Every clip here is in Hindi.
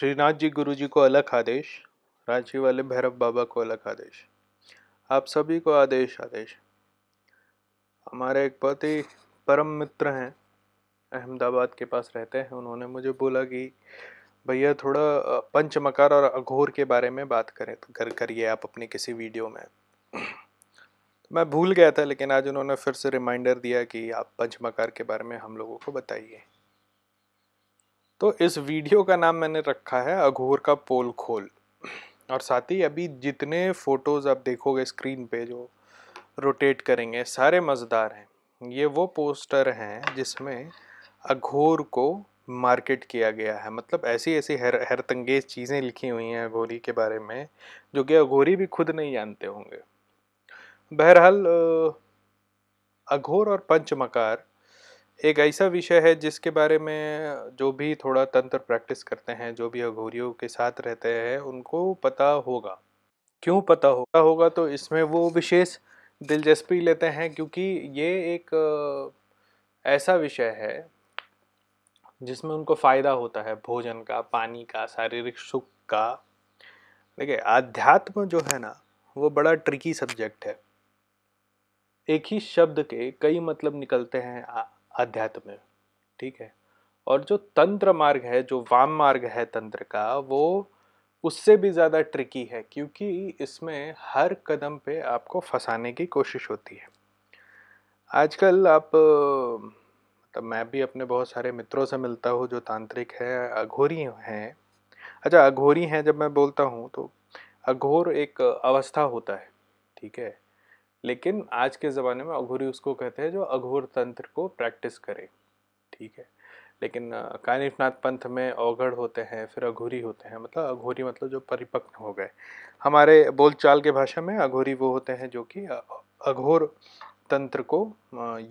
श्रीनाथ जी गुरु जी को अलग आदेश रांची वाले भैरव बाबा को अलग आदेश आप सभी को आदेश आदेश हमारे एक बहुत ही परम मित्र हैं अहमदाबाद के पास रहते हैं उन्होंने मुझे बोला कि भैया थोड़ा पंचमकार और अघोर के बारे में बात करें तो कर करिए आप अपनी किसी वीडियो में तो मैं भूल गया था लेकिन आज उन्होंने फिर से रिमाइंडर दिया कि आप पंचमकार के बारे में हम लोगों को बताइए तो इस वीडियो का नाम मैंने रखा है अघोर का पोल खोल और साथ ही अभी जितने फ़ोटोज़ आप देखोगे स्क्रीन पे जो रोटेट करेंगे सारे मज़ेदार हैं ये वो पोस्टर हैं जिसमें अघोर को मार्केट किया गया है मतलब ऐसी ऐसी हर हैर तंगेज चीज़ें लिखी हुई हैं अघोरी के बारे में जो कि अघोरी भी खुद नहीं जानते होंगे बहरहाल अघोर और पंचमकार एक ऐसा विषय है जिसके बारे में जो भी थोड़ा तंत्र प्रैक्टिस करते हैं जो भी अघोरियों के साथ रहते हैं उनको पता होगा क्यों पता होगा होगा तो इसमें वो विशेष दिलचस्पी लेते हैं क्योंकि ये एक ऐसा विषय है जिसमें उनको फ़ायदा होता है भोजन का पानी का शारीरिक सुख का देखिए आध्यात्म जो है ना वो बड़ा ट्रिकी सब्जेक्ट है एक ही शब्द के कई मतलब निकलते हैं अध्यात्म में ठीक है और जो तंत्र मार्ग है जो वाम मार्ग है तंत्र का वो उससे भी ज़्यादा ट्रिकी है क्योंकि इसमें हर कदम पे आपको फंसाने की कोशिश होती है आजकल आप मतलब मैं भी अपने बहुत सारे मित्रों से मिलता हूँ जो तांत्रिक हैं अघोरी हैं अच्छा अघोरी हैं जब मैं बोलता हूँ तो अघोर एक अवस्था होता है ठीक है लेकिन आज के ज़माने में अघोरी उसको कहते हैं जो अघोर तंत्र को प्रैक्टिस करे ठीक है लेकिन कानिफनाथ पंथ में अवगढ़ होते हैं फिर अघोरी होते हैं मतलब अघोरी मतलब जो परिपक्व हो गए हमारे बोलचाल के भाषा में अघोरी वो होते हैं जो कि अघोर तंत्र को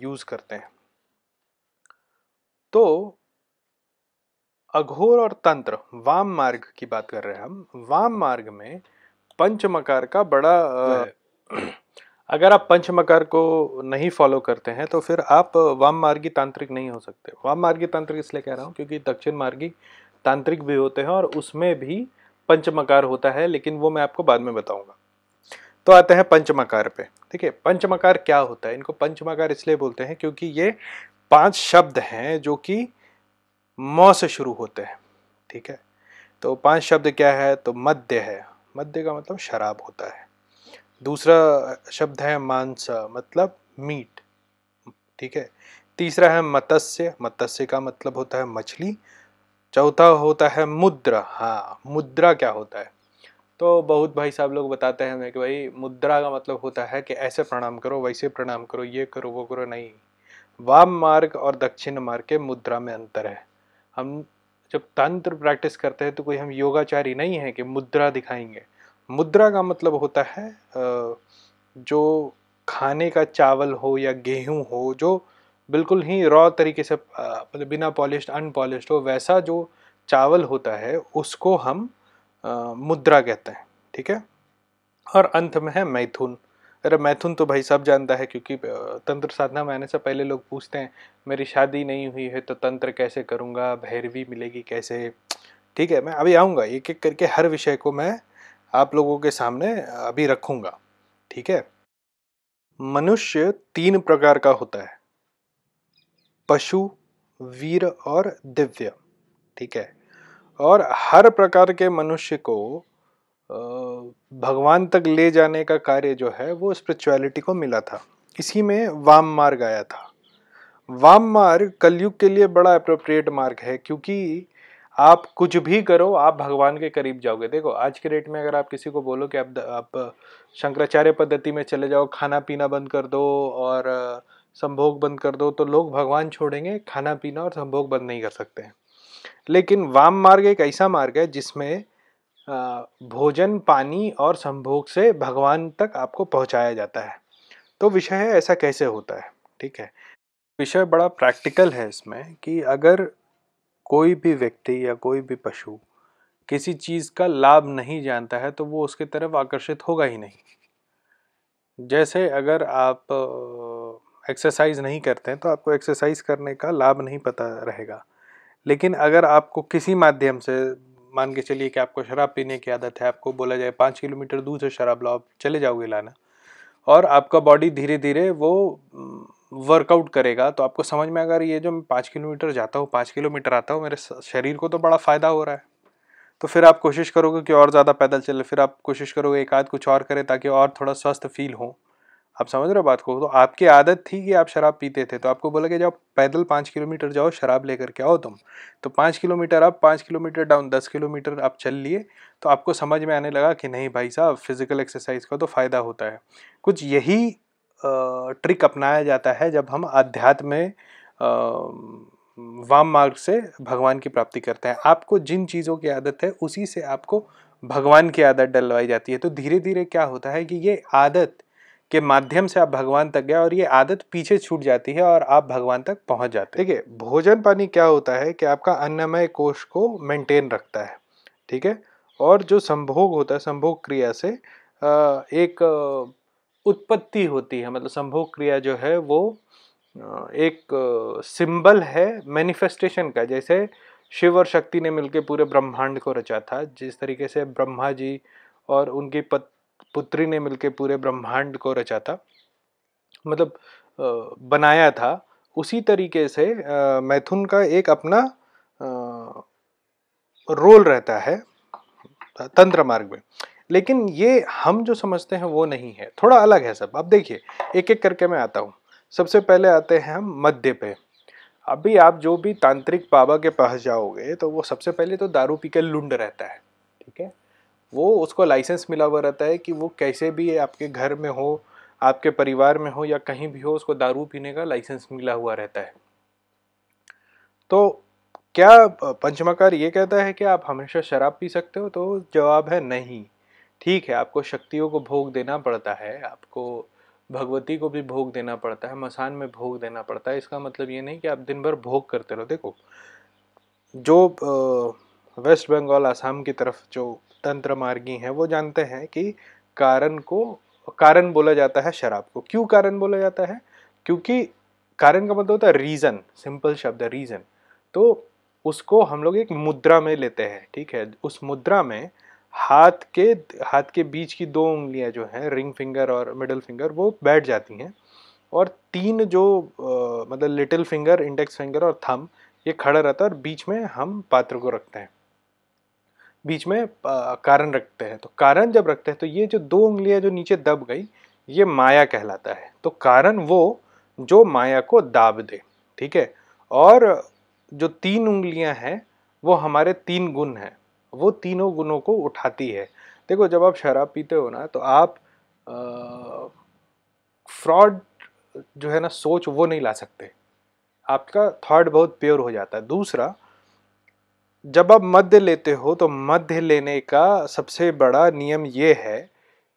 यूज़ करते हैं तो अघोर और तंत्र वाम मार्ग की बात कर रहे हैं हम वाम मार्ग में पंच मकार का बड़ा अगर आप पंचमकार को नहीं फॉलो करते हैं तो फिर आप वाम मार्गी तांत्रिक नहीं हो सकते वाम मार्गी तांत्रिक इसलिए कह रहा हूँ क्योंकि दक्षिण मार्गी तांत्रिक भी होते हैं और उसमें भी पंचमकार होता है लेकिन वो मैं आपको बाद में बताऊँगा तो आते हैं पंचमकार पे ठीक है पंचमकार क्या होता है इनको पंचमकार इसलिए बोलते हैं क्योंकि ये पांच शब्द हैं जो कि मौ से शुरू होते हैं ठीक है तो पांच शब्द क्या है तो मध्य है मध्य का मतलब शराब होता है दूसरा शब्द है मांस मतलब मीट ठीक है तीसरा है मत्स्य मत्स्य का मतलब होता है मछली चौथा होता है मुद्रा हाँ मुद्रा क्या होता है तो बहुत भाई साहब लोग बताते हैं हमें कि भाई मुद्रा का मतलब होता है कि ऐसे प्रणाम करो वैसे प्रणाम करो ये करो वो करो नहीं वाम मार्ग और दक्षिण मार्ग के मुद्रा में अंतर है हम जब तंत्र प्रैक्टिस करते हैं तो कोई हम योगाचारी नहीं है कि मुद्रा दिखाएंगे मुद्रा का मतलब होता है जो खाने का चावल हो या गेहूं हो जो बिल्कुल ही रॉ तरीके से मतलब बिना पॉलिश अनपॉलिश हो वैसा जो चावल होता है उसको हम आ, मुद्रा कहते हैं ठीक है और अंत में है मैथुन अरे मैथुन तो भाई सब जानता है क्योंकि तंत्र साधना में आने से पहले लोग पूछते हैं मेरी शादी नहीं हुई है तो तंत्र कैसे करूँगा भैरवी मिलेगी कैसे ठीक है मैं अभी आऊँगा एक एक करके हर विषय को मैं आप लोगों के सामने अभी रखूंगा ठीक है मनुष्य तीन प्रकार का होता है पशु वीर और दिव्य ठीक है और हर प्रकार के मनुष्य को भगवान तक ले जाने का कार्य जो है वो स्पिरिचुअलिटी को मिला था इसी में वाम मार्ग आया था वाम मार्ग कलयुग के लिए बड़ा अप्रोप्रिएट मार्ग है क्योंकि आप कुछ भी करो आप भगवान के करीब जाओगे देखो आज के डेट में अगर आप किसी को बोलो कि आप आप शंकराचार्य पद्धति में चले जाओ खाना पीना बंद कर दो और संभोग बंद कर दो तो लोग भगवान छोड़ेंगे खाना पीना और संभोग बंद नहीं कर सकते हैं लेकिन वाम मार्ग एक ऐसा मार्ग है जिसमें भोजन पानी और संभोग से भगवान तक आपको पहुंचाया जाता है तो विषय ऐसा कैसे होता है ठीक है विषय बड़ा प्रैक्टिकल है इसमें कि अगर कोई भी व्यक्ति या कोई भी पशु किसी चीज़ का लाभ नहीं जानता है तो वो उसके तरफ आकर्षित होगा ही नहीं जैसे अगर आप एक्सरसाइज नहीं करते हैं तो आपको एक्सरसाइज करने का लाभ नहीं पता रहेगा लेकिन अगर आपको किसी माध्यम से मान के चलिए कि आपको शराब पीने की आदत है आपको बोला जाए पाँच किलोमीटर दूर से शराब लाओ आप चले जाओगे लाना और आपका बॉडी धीरे धीरे वो वर्कआउट करेगा तो आपको समझ में अगर ये जो मैं पाँच किलोमीटर जाता हूँ पाँच किलोमीटर आता हूँ मेरे शरीर को तो बड़ा फ़ायदा हो रहा है तो फिर आप कोशिश करोगे कि और ज़्यादा पैदल चले फिर आप कोशिश करोगे एक आध कुछ और करें ताकि और थोड़ा स्वस्थ फील हो आप समझ रहे हो बात को तो आपकी आदत थी कि आप शराब पीते थे तो आपको बोला कि जाओ पैदल पाँच किलोमीटर जाओ शराब लेकर के आओ तुम तो पाँच किलोमीटर आप पाँच किलोमीटर डाउन दस किलोमीटर आप चल लिए तो आपको समझ में आने लगा कि नहीं भाई साहब फिज़िकल एक्सरसाइज का तो फ़ायदा होता है कुछ यही ट्रिक अपनाया जाता है जब हम अध्यात्म में वाम मार्ग से भगवान की प्राप्ति करते हैं आपको जिन चीज़ों की आदत है उसी से आपको भगवान की आदत डलवाई जाती है तो धीरे धीरे क्या होता है कि ये आदत के माध्यम से आप भगवान तक गए और ये आदत पीछे छूट जाती है और आप भगवान तक पहुंच जाते हैं है भोजन पानी क्या होता है कि आपका अन्नमय कोष को मेंटेन रखता है ठीक है और जो संभोग होता है संभोग क्रिया से एक उत्पत्ति होती है मतलब संभोग क्रिया जो है वो एक सिंबल है मैनिफेस्टेशन का जैसे शिव और शक्ति ने मिलकर पूरे ब्रह्मांड को रचा था जिस तरीके से ब्रह्मा जी और उनकी पत, पुत्री ने मिलकर पूरे ब्रह्मांड को रचा था मतलब बनाया था उसी तरीके से मैथुन का एक अपना रोल रहता है तंत्र मार्ग में लेकिन ये हम जो समझते हैं वो नहीं है थोड़ा अलग है सब अब देखिए एक एक करके मैं आता हूँ सबसे पहले आते हैं हम मध्य पे अभी आप जो भी तांत्रिक बाबा के पास जाओगे तो वो सबसे पहले तो दारू पी के लुंड रहता है ठीक है वो उसको लाइसेंस मिला हुआ रहता है कि वो कैसे भी आपके घर में हो आपके परिवार में हो या कहीं भी हो उसको दारू पीने का लाइसेंस मिला हुआ रहता है तो क्या पंचमकार ये कहता है कि आप हमेशा शराब पी सकते हो तो जवाब है नहीं ठीक है आपको शक्तियों को भोग देना पड़ता है आपको भगवती को भी भोग देना पड़ता है मसान में भोग देना पड़ता है इसका मतलब ये नहीं कि आप दिन भर भोग करते रहो देखो जो वेस्ट बंगाल आसाम की तरफ जो तंत्र मार्गी हैं वो जानते हैं कि कारण को कारण बोला जाता है शराब को क्यों कारण बोला जाता है क्योंकि कारण का मतलब होता है रीज़न सिंपल शब्द है रीज़न तो उसको हम लोग एक मुद्रा में लेते हैं ठीक है उस मुद्रा में हाथ के हाथ के बीच की दो उंगलियां जो हैं रिंग फिंगर और मिडल फिंगर वो बैठ जाती हैं और तीन जो आ, मतलब लिटिल फिंगर इंडेक्स फिंगर और थम ये खड़ा रहता है और बीच में हम पात्र को रखते हैं बीच में आ, कारण रखते हैं तो कारण जब रखते हैं तो ये जो दो उंगलियां जो नीचे दब गई ये माया कहलाता है तो कारण वो जो माया को दाब दे ठीक है और जो तीन उंगलियां हैं वो हमारे तीन गुण हैं वो तीनों गुणों को उठाती है देखो जब आप शराब पीते हो ना तो आप फ्रॉड जो है ना सोच वो नहीं ला सकते आपका थॉट बहुत प्योर हो जाता है दूसरा जब आप मध्य लेते हो तो मध्य लेने का सबसे बड़ा नियम ये है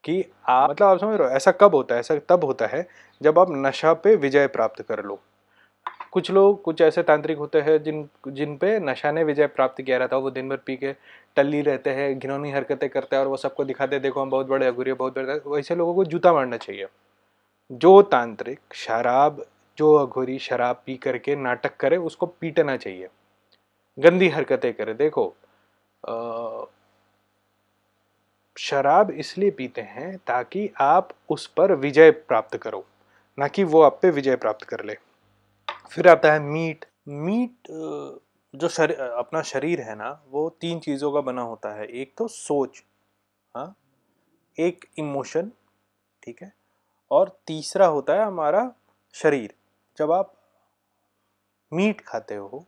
कि आप मतलब आप समझ रहे हो ऐसा कब होता है ऐसा तब होता है जब आप नशा पे विजय प्राप्त कर लो कुछ लोग कुछ ऐसे तांत्रिक होते हैं जिन जिन पे नशा ने विजय प्राप्त किया रहता है वो दिन भर पी के टल्ली रहते हैं घिनौनी हरकतें करते हैं और वो सबको दिखाते देखो हम बहुत बड़े अगुरी बहुत बड़े वैसे लोगों को जूता मारना चाहिए जो तांत्रिक शराब जो अघोरी शराब पी करके नाटक करे उसको पीटना चाहिए गंदी हरकतें करे देखो शराब इसलिए पीते हैं ताकि आप उस पर विजय प्राप्त करो ना कि वो आप पे विजय प्राप्त कर ले फिर आता है मीट मीट जो शरी, अपना शरीर है ना वो तीन चीज़ों का बना होता है एक तो सोच हाँ एक इमोशन ठीक है और तीसरा होता है हमारा शरीर जब आप मीट खाते हो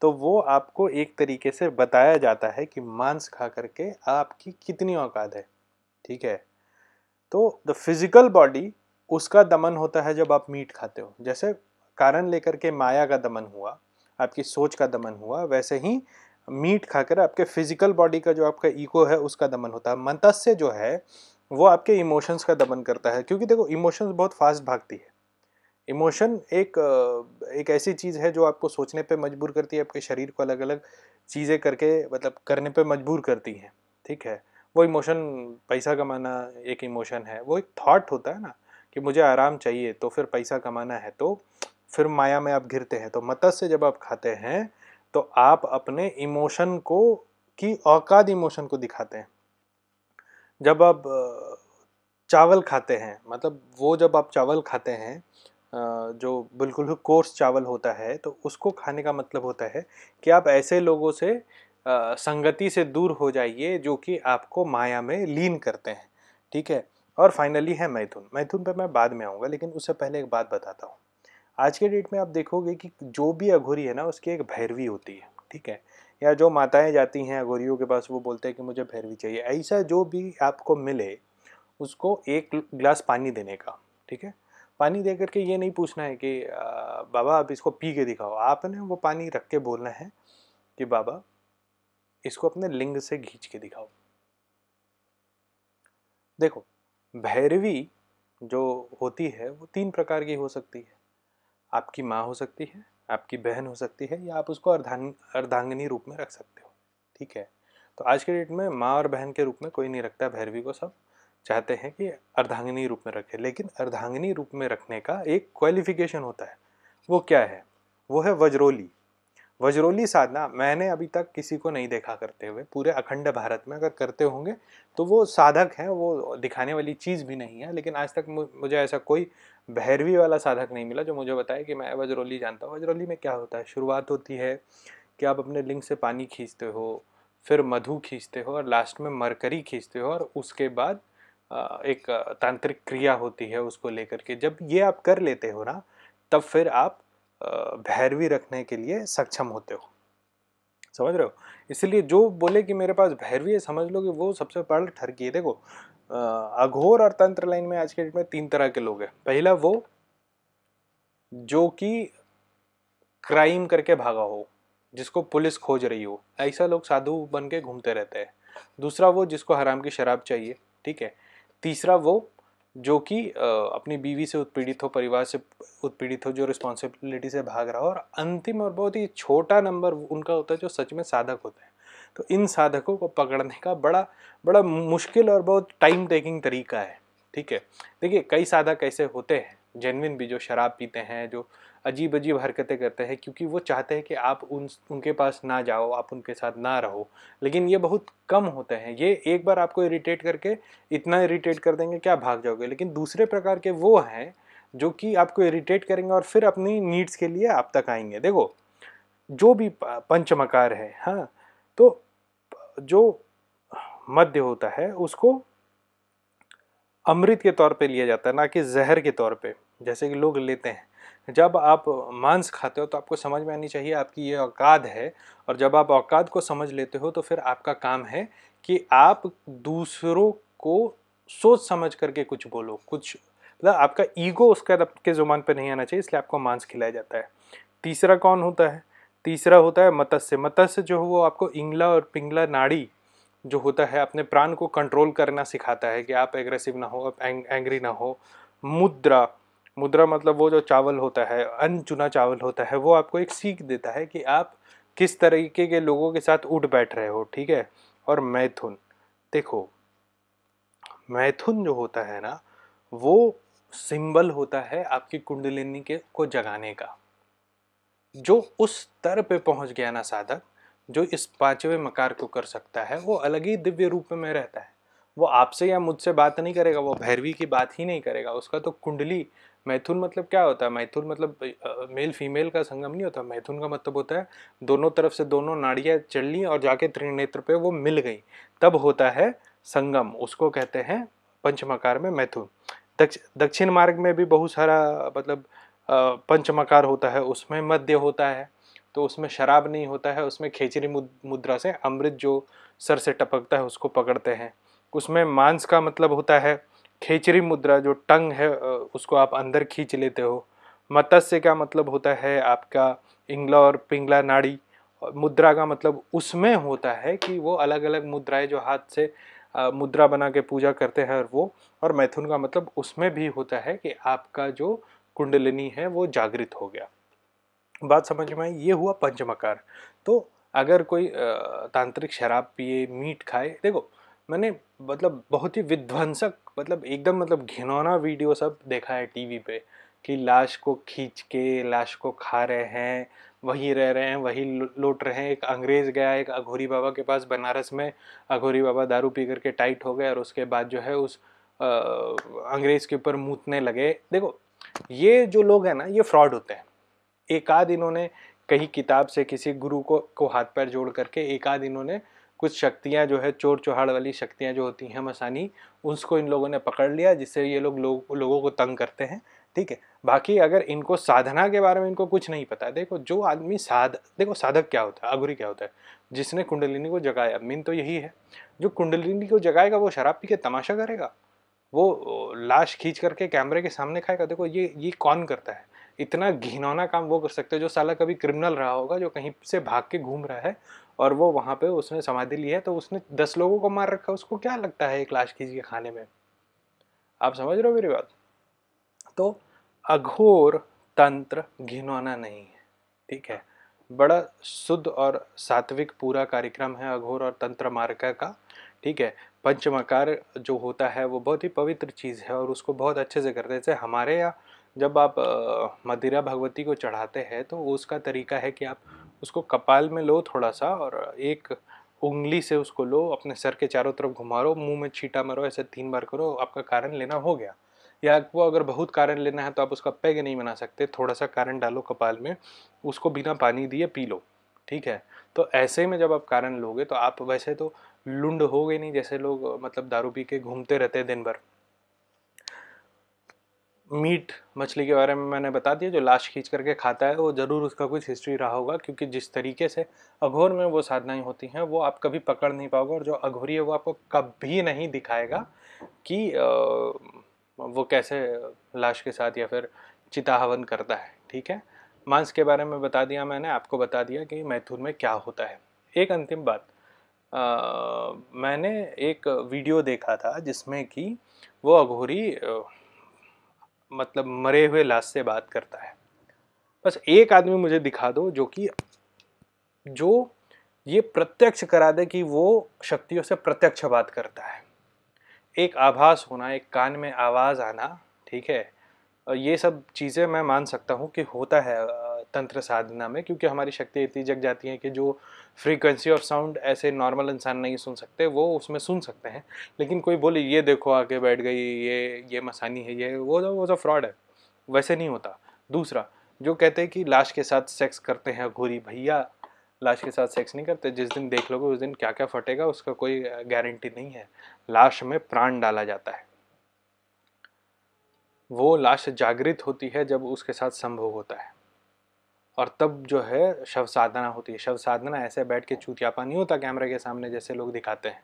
तो वो आपको एक तरीके से बताया जाता है कि मांस खा करके आपकी कितनी औकात है ठीक है तो द फिज़िकल बॉडी उसका दमन होता है जब आप मीट खाते हो जैसे कारण लेकर के माया का दमन हुआ आपकी सोच का दमन हुआ वैसे ही मीट खाकर आपके फिजिकल बॉडी का जो आपका ईगो है उसका दमन होता है मंतस्य जो है वो आपके इमोशंस का दमन करता है क्योंकि देखो इमोशंस बहुत फास्ट भागती है इमोशन एक एक ऐसी चीज़ है जो आपको सोचने पे मजबूर करती है आपके शरीर को अलग अलग चीज़ें करके मतलब करने पे मजबूर करती हैं ठीक है वो इमोशन पैसा कमाना एक इमोशन है वो एक थॉट होता है ना कि मुझे आराम चाहिए तो फिर पैसा कमाना है तो फिर माया में आप घिरते हैं तो मत्स्य जब आप खाते हैं तो आप अपने इमोशन को की औकात इमोशन को दिखाते हैं जब आप चावल खाते हैं मतलब वो जब आप चावल खाते हैं जो बिल्कुल कोर्स चावल होता है तो उसको खाने का मतलब होता है कि आप ऐसे लोगों से संगति से दूर हो जाइए जो कि आपको माया में लीन करते हैं ठीक है और फाइनली है मैथुन मैथुन पर मैं बाद में आऊँगा लेकिन उससे पहले एक बात बताता हूँ आज के डेट में आप देखोगे कि जो भी अघोरी है ना उसकी एक भैरवी होती है ठीक है या जो माताएं जाती हैं अघोरियों के पास वो बोलते हैं कि मुझे भैरवी चाहिए ऐसा जो भी आपको मिले उसको एक ग्लास पानी देने का ठीक है पानी दे करके ये नहीं पूछना है कि आ, बाबा आप इसको पी के दिखाओ आपने वो पानी रख के बोलना है कि बाबा इसको अपने लिंग से घींच के दिखाओ देखो भैरवी जो होती है वो तीन प्रकार की हो सकती है आपकी माँ हो सकती है आपकी बहन हो सकती है या आप उसको अर्धांग अर्धांगनी रूप में रख सकते हो ठीक है तो आज के डेट में माँ और बहन के रूप में कोई नहीं रखता भैरवी को सब चाहते हैं कि अर्धांगिनी रूप में रखें लेकिन अर्धांगिनी रूप में रखने का एक क्वालिफिकेशन होता है वो क्या है वो है वज्रोली वज्रोली साधना मैंने अभी तक किसी को नहीं देखा करते हुए पूरे अखंड भारत में अगर करते होंगे तो वो साधक हैं वो दिखाने वाली चीज़ भी नहीं है लेकिन आज तक मुझे ऐसा कोई भैरवी वाला साधक नहीं मिला जो मुझे बताए कि मैं वज्रोली जानता हूँ वज्रोली में क्या होता है शुरुआत होती है कि आप अपने लिंग से पानी खींचते हो फिर मधु खींचते हो और लास्ट में मरकरी खींचते हो और उसके बाद एक तांत्रिक क्रिया होती है उसको लेकर के जब ये आप कर लेते हो ना तब फिर आप भैरवी रखने के लिए सक्षम होते हो समझ रहे हो इसलिए जो बोले कि मेरे पास भैरवी है समझ लो कि वो सबसे पहले ठरकी है देखो अघोर और तंत्र लाइन में आज के डेट में तीन तरह के लोग हैं पहला वो जो कि क्राइम करके भागा हो जिसको पुलिस खोज रही हो ऐसा लोग साधु बन के घूमते रहते हैं दूसरा वो जिसको हराम की शराब चाहिए ठीक है तीसरा वो जो कि अपनी बीवी से उत्पीड़ित हो परिवार से उत्पीड़ित हो जो रिस्पॉन्सिबिलिटी से भाग रहा हो और अंतिम और बहुत ही छोटा नंबर उनका होता है जो सच में साधक होते हैं तो इन साधकों को पकड़ने का बड़ा बड़ा मुश्किल और बहुत टाइम टेकिंग तरीका है ठीक है देखिए कई साधक ऐसे होते हैं जेनविन भी जो शराब पीते हैं जो अजीब अजीब हरकतें करते हैं क्योंकि वो चाहते हैं कि आप उन उनके पास ना जाओ आप उनके साथ ना रहो लेकिन ये बहुत कम होते हैं ये एक बार आपको इरीटेट करके इतना इरीटेट कर देंगे क्या भाग जाओगे लेकिन दूसरे प्रकार के वो हैं जो कि आपको इरीटेट करेंगे और फिर अपनी नीड्स के लिए आप तक आएंगे देखो जो भी पंचमकार है हाँ तो जो मध्य होता है उसको अमृत के तौर पे लिया जाता है ना कि जहर के तौर पे जैसे कि लोग लेते हैं जब आप मांस खाते हो तो आपको समझ में आनी चाहिए आपकी ये औकाद है और जब आप औकाद को समझ लेते हो तो फिर आपका काम है कि आप दूसरों को सोच समझ करके कुछ बोलो कुछ मतलब आपका ईगो उसका आपके ज़ुबान पर नहीं आना चाहिए इसलिए आपको मांस खिलाया जाता है तीसरा कौन होता है तीसरा होता है मत्स्य मत्स्य जो है वो आपको इंगला और पिंगला नाड़ी जो होता है अपने प्राण को कंट्रोल करना सिखाता है कि आप एग्रेसिव ना हो आप एंग, एंग्री ना हो मुद्रा मुद्रा मतलब वो जो चावल होता है अनचुना चावल होता है वो आपको एक सीख देता है कि आप किस तरीके के लोगों के साथ उठ बैठ रहे हो ठीक है और मैथुन देखो मैथुन जो होता है ना वो सिंबल होता है आपकी कुंडलिनी के को जगाने का जो उस स्तर पे पहुंच गया ना साधक जो इस पांचवें मकार को कर सकता है वो अलग ही दिव्य रूप में रहता है वो आपसे या मुझसे बात नहीं करेगा वो भैरवी की बात ही नहीं करेगा उसका तो कुंडली मैथुन मतलब क्या होता है मैथुन मतलब मेल फीमेल का संगम नहीं होता मैथुन का मतलब होता है दोनों तरफ से दोनों नाड़ियाँ चल ली और जाके त्रिनेत्र पे वो मिल गई तब होता है संगम उसको कहते हैं पंचमकार में मैथुन दक्ष दक्षिण मार्ग में भी बहुत सारा मतलब पंचमकार होता है उसमें मध्य होता है तो उसमें शराब नहीं होता है उसमें खेचरी मुद्रा से अमृत जो सर से टपकता है उसको पकड़ते हैं उसमें मांस का मतलब होता है खेचरी मुद्रा जो टंग है उसको आप अंदर खींच लेते हो मत्स्य का मतलब होता है आपका इंगला और पिंगला नाड़ी मुद्रा का मतलब उसमें होता है कि वो अलग अलग मुद्राएं जो हाथ से मुद्रा बना के पूजा करते हैं और वो और मैथुन का मतलब उसमें भी होता है कि आपका जो कुंडलिनी है वो जागृत हो गया बात समझ में आई ये हुआ पंचमकार तो अगर कोई तांत्रिक शराब पिए मीट खाए देखो मैंने मतलब बहुत ही विध्वंसक मतलब एकदम मतलब घिनौना वीडियो सब देखा है टीवी पे कि लाश को खींच के लाश को खा रहे हैं वहीं रह रहे हैं वहीं लौट रहे हैं एक अंग्रेज़ गया एक अघोरी बाबा के पास बनारस में अघोरी बाबा दारू पी करके टाइट हो गए और उसके बाद जो है उस आ, अंग्रेज़ के ऊपर मूतने लगे देखो ये जो लोग हैं ना ये फ्रॉड होते हैं एक आध इन्होंने कहीं किताब से किसी गुरु को को हाथ पैर जोड़ करके एक आध इन्होंने कुछ शक्तियाँ जो है चोर चौहाड़ वाली शक्तियाँ जो होती हैं मसानी उसको इन लोगों ने पकड़ लिया जिससे ये लोग लो, लोगों को तंग करते हैं ठीक है बाकी अगर इनको साधना के बारे में इनको कुछ नहीं पता देखो जो आदमी साध देखो साधक क्या होता है अघुरी क्या होता है जिसने कुंडलिनी को जगाया मीन तो यही है जो कुंडलिनी को जगाएगा वो शराब पी के तमाशा करेगा वो लाश खींच करके कैमरे के सामने खाएगा देखो ये ये कौन करता है इतना घिनौना काम वो कर सकते हैं जो साला कभी क्रिमिनल रहा होगा जो कहीं से भाग के घूम रहा है और वो वहाँ पे उसने समाधि ली है तो उसने दस लोगों को मार रखा उसको क्या लगता है एक लाश किसी के खाने में आप समझ रहे हो मेरी बात तो अघोर तंत्र घिनौना नहीं है ठीक है बड़ा शुद्ध और सात्विक पूरा कार्यक्रम है अघोर और तंत्र मार्ग का ठीक है पंचमकार जो होता है वो बहुत ही पवित्र चीज़ है और उसको बहुत अच्छे से करते हैं जैसे हमारे यहाँ जब आप मदिरा भगवती को चढ़ाते हैं तो उसका तरीका है कि आप उसको कपाल में लो थोड़ा सा और एक उंगली से उसको लो अपने सर के चारों तरफ घुमा मुंह में छीटा मारो ऐसे तीन बार करो आपका कारण लेना हो गया या वो अगर बहुत कारण लेना है तो आप उसका पैग नहीं बना सकते थोड़ा सा कारण डालो कपाल में उसको बिना पानी दिए पी लो ठीक है तो ऐसे में जब आप कारण लोगे तो आप वैसे तो लुंड हो गए नहीं जैसे लोग मतलब दारू पी के घूमते रहते हैं दिन भर मीट मछली के बारे में मैंने बता दिया जो लाश खींच करके खाता है वो ज़रूर उसका कुछ हिस्ट्री रहा होगा क्योंकि जिस तरीके से अघोर में वो साधनाएँ होती हैं वो आप कभी पकड़ नहीं पाओगे और जो अघोरी है वो आपको कभी नहीं दिखाएगा कि वो कैसे लाश के साथ या फिर चिता हवन करता है ठीक है मांस के बारे में बता दिया मैंने आपको बता दिया कि मैथुन में क्या होता है एक अंतिम बात आ, मैंने एक वीडियो देखा था जिसमें कि वो अघोरी मतलब मरे हुए लाश से बात करता है बस एक आदमी मुझे दिखा दो जो कि जो ये प्रत्यक्ष करा दे कि वो शक्तियों से प्रत्यक्ष बात करता है एक आभास होना एक कान में आवाज़ आना ठीक है ये सब चीज़ें मैं मान सकता हूँ कि होता है तंत्र साधना में क्योंकि हमारी शक्ति इतनी जग जाती है कि जो फ्रीक्वेंसी ऑफ साउंड ऐसे नॉर्मल इंसान नहीं सुन सकते वो उसमें सुन सकते हैं लेकिन कोई बोले ये देखो आके बैठ गई ये ये मसानी है ये वो तो वो तो फ्रॉड है वैसे नहीं होता दूसरा जो कहते हैं कि लाश के साथ सेक्स करते हैं घोरी भैया लाश के साथ सेक्स नहीं करते जिस दिन देख लोगे उस दिन क्या क्या फटेगा उसका कोई गारंटी नहीं है लाश में प्राण डाला जाता है वो लाश जागृत होती है जब उसके साथ संभव होता है और तब जो है शव साधना होती है शव साधना ऐसे बैठ के चूतियापा नहीं होता कैमरे के सामने जैसे लोग दिखाते हैं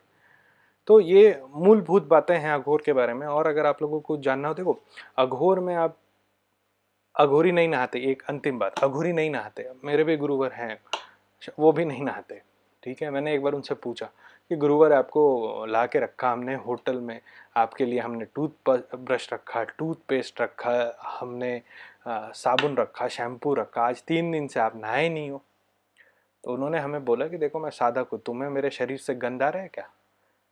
तो ये मूलभूत बातें हैं अघोर के बारे में और अगर आप लोगों को जानना हो देखो अघोर में आप अघोरी नहीं नहाते एक अंतिम बात अघोरी नहीं नहाते मेरे भी गुरुवर हैं वो भी नहीं नहाते ठीक है मैंने एक बार उनसे पूछा कि गुरुवर आपको ला के रखा हमने होटल में आपके लिए हमने टूथ ब्रश रखा टूथपेस्ट रखा हमने साबुन रखा शैम्पू रखा आज तीन दिन से आप नहाए नहीं हो तो उन्होंने हमें बोला कि देखो मैं सादा को तुम्हें मेरे शरीर से गंदा आ रहा है क्या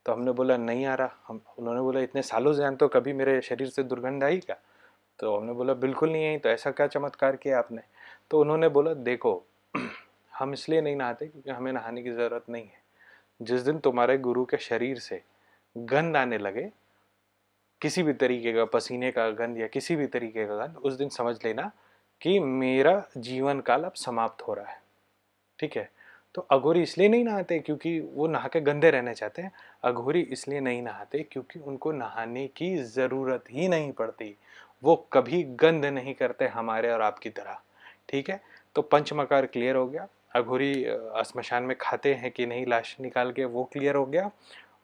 तो हमने बोला नहीं आ रहा हम उन्होंने बोला इतने सालों से तो कभी मेरे शरीर से दुर्गंध आई क्या तो हमने बोला बिल्कुल नहीं आई तो ऐसा क्या चमत्कार किया आपने तो उन्होंने बोला देखो हम इसलिए नहीं नहाते क्योंकि हमें नहाने की ज़रूरत नहीं है जिस दिन तुम्हारे गुरु के शरीर से गंध आने लगे किसी भी तरीके का पसीने का गंध या किसी भी तरीके का गंध उस दिन समझ लेना कि मेरा जीवन काल अब समाप्त हो रहा है ठीक है तो अघोरी इसलिए नहीं नहाते क्योंकि वो नहा के गंदे रहना चाहते हैं अघोरी इसलिए नहीं नहाते क्योंकि उनको नहाने की ज़रूरत ही नहीं पड़ती वो कभी गंद नहीं करते हमारे और आपकी तरह ठीक है तो पंचमकार क्लियर हो गया अघोरी स्मशान में खाते हैं कि नहीं लाश निकाल के वो क्लियर हो गया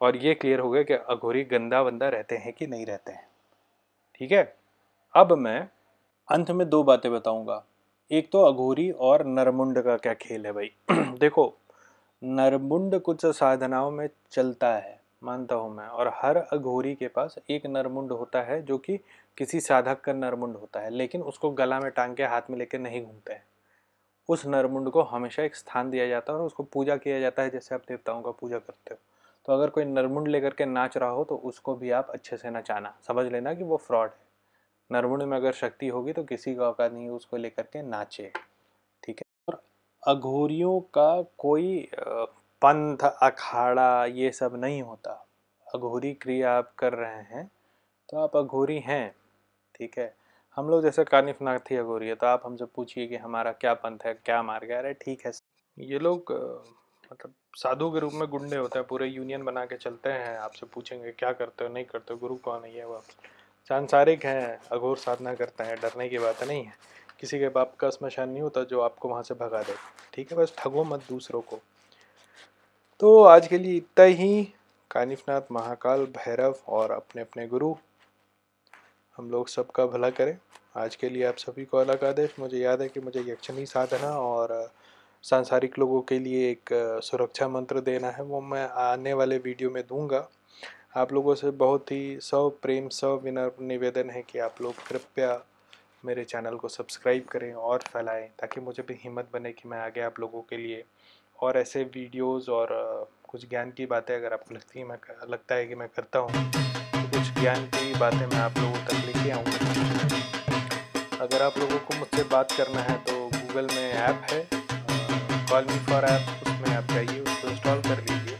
और ये क्लियर हो गया कि अघोरी गंदा बंदा रहते हैं कि नहीं रहते हैं ठीक है अब मैं अंत में दो बातें बताऊंगा एक तो अघोरी और नरमुंड का क्या खेल है भाई देखो नरमुंड कुछ साधनाओं में चलता है मानता हूँ मैं और हर अघोरी के पास एक नरमुंड होता है जो कि किसी साधक का नरमुंड होता है लेकिन उसको गला में टांग के हाथ में लेकर नहीं घूमते हैं उस नरमुंड को हमेशा एक स्थान दिया जाता है और उसको पूजा किया जाता है जैसे आप देवताओं का पूजा करते हो तो अगर कोई नरमुंड लेकर के नाच रहा हो तो उसको भी आप अच्छे से नचाना समझ लेना कि वो फ्रॉड है नरमुंड में अगर शक्ति होगी तो किसी का औकात नहीं उसको लेकर के नाचे ठीक है और अघोरियों का कोई पंथ अखाड़ा ये सब नहीं होता अघोरी क्रिया आप कर रहे हैं तो आप अघोरी हैं ठीक है हम लोग जैसे कानिफ नाथी अघोरी है तो आप हमसे पूछिए कि हमारा क्या पंथ है क्या मार्ग है अरे ठीक है ये लोग मतलब साधु के रूप में गुंडे होते हैं पूरे यूनियन बना के चलते हैं आपसे पूछेंगे क्या करते हो नहीं करते हो गुरु कौन है वो सांसारिक हैं अघोर साधना करते हैं डरने की बात नहीं है किसी के बाप का स्मशान नहीं होता जो आपको वहाँ से भगा दे ठीक है बस ठगो मत दूसरों को तो आज के लिए इतना ही कानिफनाथ महाकाल भैरव और अपने अपने गुरु हम लोग सबका भला करें आज के लिए आप सभी को अलग आदेश मुझे याद है कि मुझे यक्षनी साधना और सांसारिक लोगों के लिए एक सुरक्षा मंत्र देना है वो मैं आने वाले वीडियो में दूंगा आप लोगों से बहुत ही सौ प्रेम सौ विनर निवेदन है कि आप लोग कृपया मेरे चैनल को सब्सक्राइब करें और फैलाएं ताकि मुझे भी हिम्मत बने कि मैं आगे आप लोगों के लिए और ऐसे वीडियोस और कुछ ज्ञान की बातें अगर आपको लगती है मैं लगता है कि मैं करता हूँ तो कुछ ज्ञान की बातें मैं आप लोगों तक लेके आऊँगा अगर आप लोगों को मुझसे बात करना है तो गूगल में ऐप है मी फॉर ऐप उसमें आप जाइए उसको इंस्टॉल कर लीजिए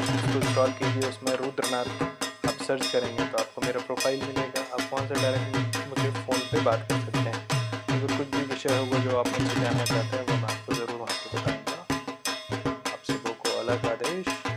उसको इंस्टॉल कीजिए उसमें रुद्रनाथ आप सर्च करेंगे तो आपको मेरा प्रोफाइल मिलेगा आप फोन से डायरेक्ट मुझे फ़ोन पे बात कर सकते हैं अगर कुछ भी विषय होगा जो आप मुझसे जानना चाहते हैं वो मैं आपको ज़रूर वहाँ पर बताऊँगा आप बो को अलग आदेश